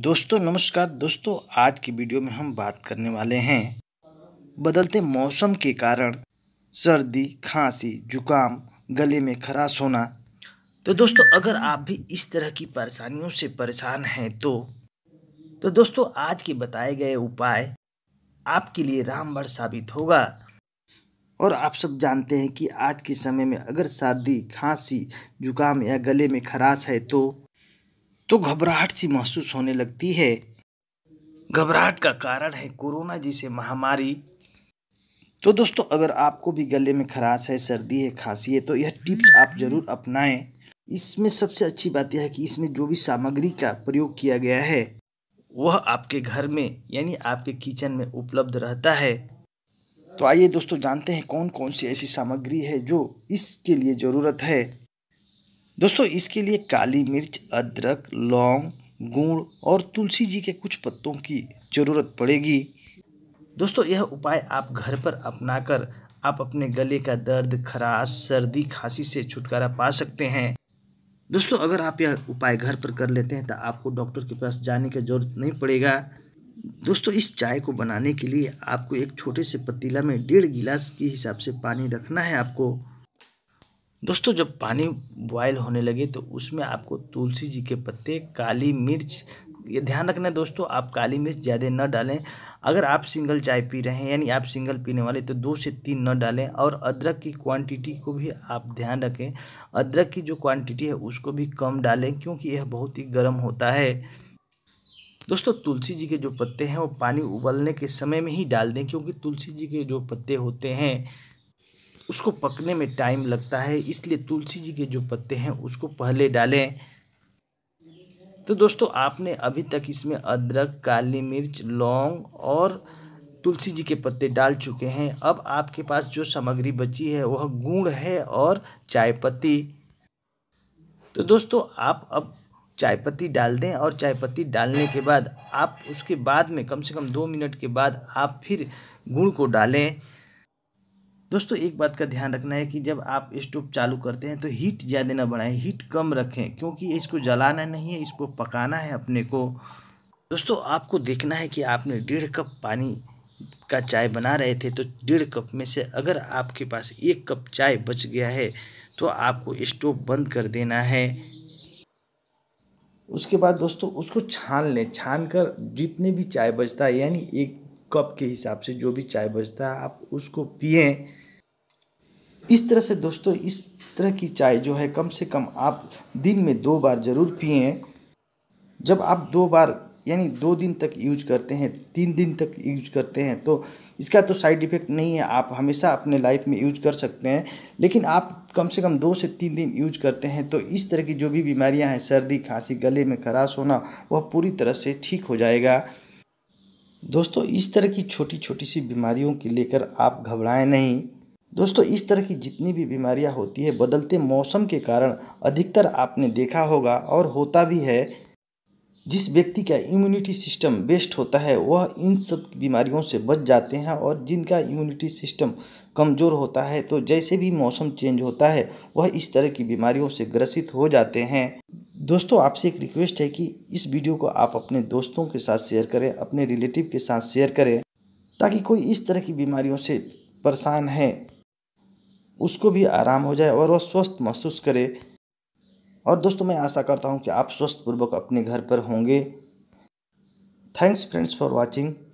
दोस्तों नमस्कार दोस्तों आज की वीडियो में हम बात करने वाले हैं बदलते मौसम के कारण सर्दी खांसी जुकाम गले में खराश होना तो दोस्तों अगर आप भी इस तरह की परेशानियों से परेशान हैं तो तो दोस्तों आज के बताए गए उपाय आपके लिए रामबर साबित होगा और आप सब जानते हैं कि आज के समय में अगर सर्दी खांसी जुकाम या गले में खराश है तो तो घबराहट सी महसूस होने लगती है घबराहट का कारण है कोरोना जैसे महामारी तो दोस्तों अगर आपको भी गले में खराश है सर्दी है खांसी है तो यह टिप्स आप ज़रूर अपनाएं इसमें सबसे अच्छी बात यह है कि इसमें जो भी सामग्री का प्रयोग किया गया है वह आपके घर में यानी आपके किचन में उपलब्ध रहता है तो आइए दोस्तों जानते हैं कौन कौन सी ऐसी सामग्री है जो इसके लिए ज़रूरत है दोस्तों इसके लिए काली मिर्च अदरक लौंग गुड़ और तुलसी जी के कुछ पत्तों की ज़रूरत पड़ेगी दोस्तों यह उपाय आप घर पर अपनाकर आप अपने गले का दर्द खराश सर्दी खांसी से छुटकारा पा सकते हैं दोस्तों अगर आप यह उपाय घर पर कर लेते हैं तो आपको डॉक्टर के पास जाने की जरूरत नहीं पड़ेगा दोस्तों इस चाय को बनाने के लिए आपको एक छोटे से पतीला में डेढ़ गिलास के हिसाब से पानी रखना है आपको दोस्तों जब पानी बॉयल होने लगे तो उसमें आपको तुलसी जी के पत्ते काली मिर्च ये ध्यान रखना है दोस्तों आप काली मिर्च ज़्यादा न डालें अगर आप सिंगल चाय पी रहे हैं यानी आप सिंगल पीने वाले तो दो से तीन न डालें और अदरक की क्वांटिटी को भी आप ध्यान रखें अदरक की जो क्वांटिटी है उसको भी कम डालें क्योंकि यह बहुत ही गर्म होता है दोस्तों तुलसी जी के जो पत्ते हैं वो पानी उबलने के समय में ही डाल दें क्योंकि तुलसी जी के जो पत्ते होते हैं उसको पकने में टाइम लगता है इसलिए तुलसी जी के जो पत्ते हैं उसको पहले डालें तो दोस्तों आपने अभी तक इसमें अदरक काली मिर्च लौंग और तुलसी जी के पत्ते डाल चुके हैं अब आपके पास जो सामग्री बची है वह गुड़ है और चाय पत्ती तो दोस्तों आप अब चाय पत्ती डाल दें और चाय पत्ती डालने के बाद आप उसके बाद में कम से कम दो मिनट के बाद आप फिर गुड़ को डालें दोस्तों एक बात का ध्यान रखना है कि जब आप स्टोव चालू करते हैं तो हीट ज़्यादा ना बढ़ाएं हीट कम रखें क्योंकि इसको जलाना नहीं है इसको पकाना है अपने को दोस्तों आपको देखना है कि आपने डेढ़ कप पानी का चाय बना रहे थे तो डेढ़ कप में से अगर आपके पास एक कप चाय बच गया है तो आपको स्टोव बंद कर देना है उसके बाद दोस्तों उसको छान लें छान कर जितने भी चाय बचता है यानी एक कप के हिसाब से जो भी चाय बचता है आप उसको पिएं इस तरह से दोस्तों इस तरह की चाय जो है कम से कम आप दिन में दो बार ज़रूर पिए जब आप दो बार यानी दो दिन तक यूज करते हैं तीन दिन तक यूज करते हैं तो इसका तो साइड इफ़ेक्ट नहीं है आप हमेशा अपने लाइफ में यूज कर सकते हैं लेकिन आप कम से कम दो से तीन दिन यूज करते हैं तो इस तरह की जो भी बीमारियां हैं सर्दी खांसी गले में खराश होना वह पूरी तरह से ठीक हो जाएगा दोस्तों इस तरह की छोटी छोटी सी बीमारियों की लेकर आप घबराएं नहीं दोस्तों इस तरह की जितनी भी बीमारियां होती है बदलते मौसम के कारण अधिकतर आपने देखा होगा और होता भी है जिस व्यक्ति का इम्यूनिटी सिस्टम बेस्ट होता है वह इन सब बीमारियों से बच जाते हैं और जिनका इम्यूनिटी सिस्टम कमज़ोर होता है तो जैसे भी मौसम चेंज होता है वह इस तरह की बीमारियों से ग्रसित हो जाते हैं दोस्तों आपसे एक रिक्वेस्ट है कि इस वीडियो को आप अपने दोस्तों के साथ शेयर करें अपने रिलेटिव के साथ शेयर करें ताकि कोई इस तरह की बीमारियों से परेशान है उसको भी आराम हो जाए और वह स्वस्थ महसूस करे और दोस्तों मैं आशा करता हूँ कि आप स्वस्थ पूर्वक अपने घर पर होंगे थैंक्स फ्रेंड्स फॉर वॉचिंग